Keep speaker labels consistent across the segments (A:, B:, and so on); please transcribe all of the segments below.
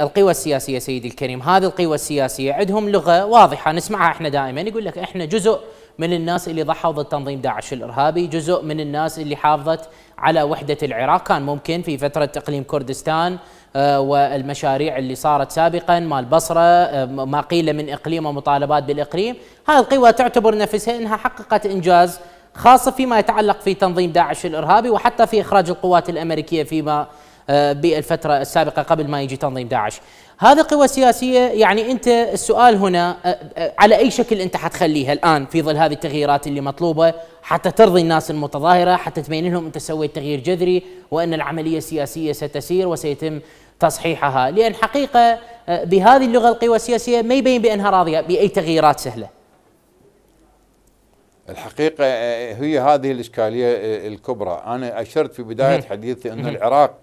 A: القوى السياسية سيدي الكريم هذه القوى السياسية عندهم لغة واضحة نسمعها احنا دائما يقول لك احنا جزء من الناس اللي ضحوا ضد تنظيم داعش الارهابي، جزء من الناس اللي حافظت على وحده العراق، كان ممكن في فتره اقليم كردستان آه، والمشاريع اللي صارت سابقا مال البصرة آه، ما قيل من اقليم ومطالبات بالاقليم، هذه القوى تعتبر نفسها انها حققت انجاز خاصه فيما يتعلق في تنظيم داعش الارهابي وحتى في اخراج القوات الامريكيه فيما آه، بالفترة السابقة قبل ما يجي تنظيم داعش هذا قوى سياسية يعني أنت السؤال هنا آه، آه، على أي شكل أنت حتخليها الآن في ظل هذه التغييرات اللي مطلوبة حتى ترضي الناس المتظاهرة حتى تبين لهم أنت سويت تغيير جذري وأن العملية السياسية ستسير وسيتم تصحيحها لأن حقيقة بهذه اللغة القوى السياسية ما يبين بأنها راضية بأي تغييرات سهلة
B: الحقيقة هي هذه الإشكالية الكبرى أنا أشرت في بداية حديثي أن العراق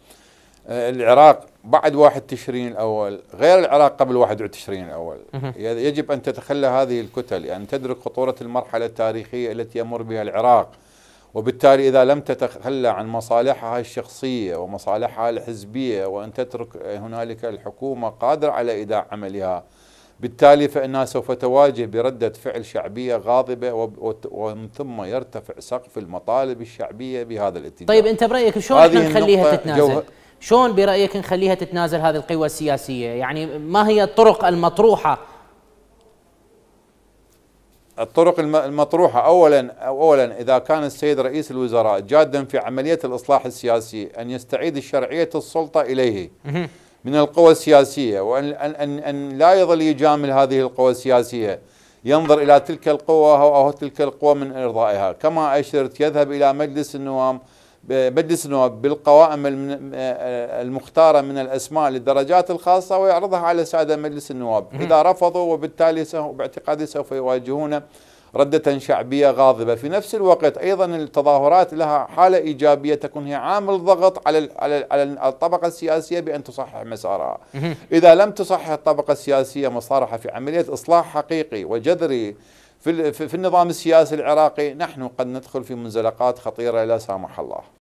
B: آه، العراق بعد 1 تشرين الاول غير العراق قبل 1 تشرين الاول يجب ان تتخلى هذه الكتل ان يعني تدرك خطوره المرحله التاريخيه التي يمر بها العراق وبالتالي اذا لم تتخلى عن مصالحها الشخصيه ومصالحها الحزبيه وان تترك هنالك الحكومه قادره على ايداع عملها بالتالي فانها سوف تواجه برده فعل شعبيه غاضبه ومن ثم يرتفع سقف المطالب الشعبيه بهذا الاتجاه. طيب انت برايك شلون احنا نخليها تتنازل؟
A: شلون برايك نخليها تتنازل هذه القوى السياسيه يعني ما هي الطرق المطروحه
B: الطرق المطروحة أولا أولا إذا كان السيد رئيس الوزراء جادا في عملية الإصلاح السياسي أن يستعيد شرعية السلطة إليه من القوى السياسية وأن أن أن لا يظل يجامل هذه القوى السياسية ينظر إلى تلك القوى أو تلك القوى من إرضائها كما أشرت يذهب إلى مجلس النواب مجلس النواب بالقوائم المختاره من الاسماء للدرجات الخاصه ويعرضها على ساده مجلس النواب، اذا رفضوا وبالتالي باعتقادي سوف يواجهون رده شعبيه غاضبه، في نفس الوقت ايضا التظاهرات لها حاله ايجابيه تكون هي عامل ضغط على على الطبقه السياسيه بان تصحح مسارها. اذا لم تصحح الطبقه السياسيه مسارها في عمليه اصلاح حقيقي وجذري في النظام السياسي العراقي نحن قد ندخل في منزلقات خطيره لا سامح الله